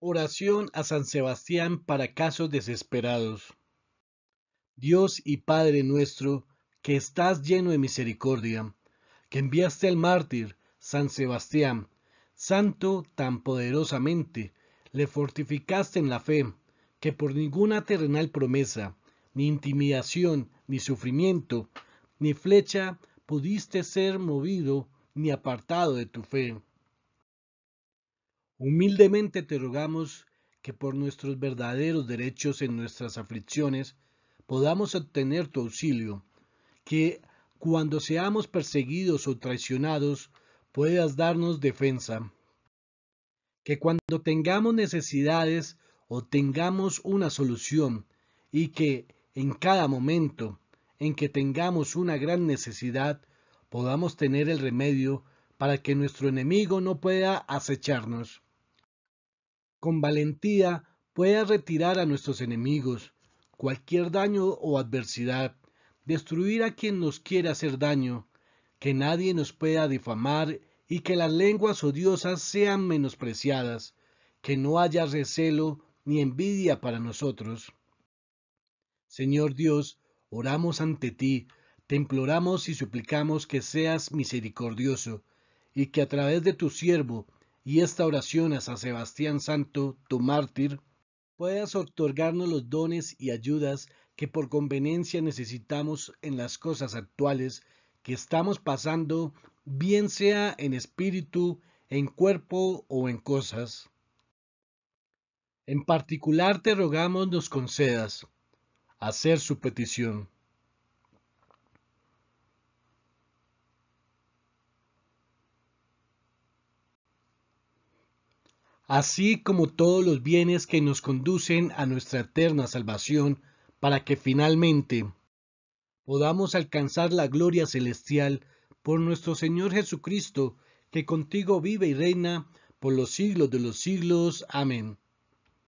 Oración a San Sebastián para casos desesperados. Dios y Padre nuestro, que estás lleno de misericordia, que enviaste al mártir San Sebastián, santo tan poderosamente, le fortificaste en la fe, que por ninguna terrenal promesa, ni intimidación, ni sufrimiento, ni flecha pudiste ser movido ni apartado de tu fe Humildemente te rogamos que por nuestros verdaderos derechos en nuestras aflicciones podamos obtener tu auxilio, que cuando seamos perseguidos o traicionados puedas darnos defensa, que cuando tengamos necesidades obtengamos una solución y que en cada momento en que tengamos una gran necesidad podamos tener el remedio para que nuestro enemigo no pueda acecharnos con valentía pueda retirar a nuestros enemigos, cualquier daño o adversidad, destruir a quien nos quiera hacer daño, que nadie nos pueda difamar y que las lenguas odiosas sean menospreciadas, que no haya recelo ni envidia para nosotros. Señor Dios, oramos ante ti, te imploramos y suplicamos que seas misericordioso, y que a través de tu siervo, y esta oración a San Sebastián Santo, tu mártir, puedas otorgarnos los dones y ayudas que por conveniencia necesitamos en las cosas actuales que estamos pasando, bien sea en espíritu, en cuerpo o en cosas. En particular te rogamos nos concedas hacer su petición. así como todos los bienes que nos conducen a nuestra eterna salvación, para que finalmente podamos alcanzar la gloria celestial por nuestro Señor Jesucristo, que contigo vive y reina por los siglos de los siglos. Amén.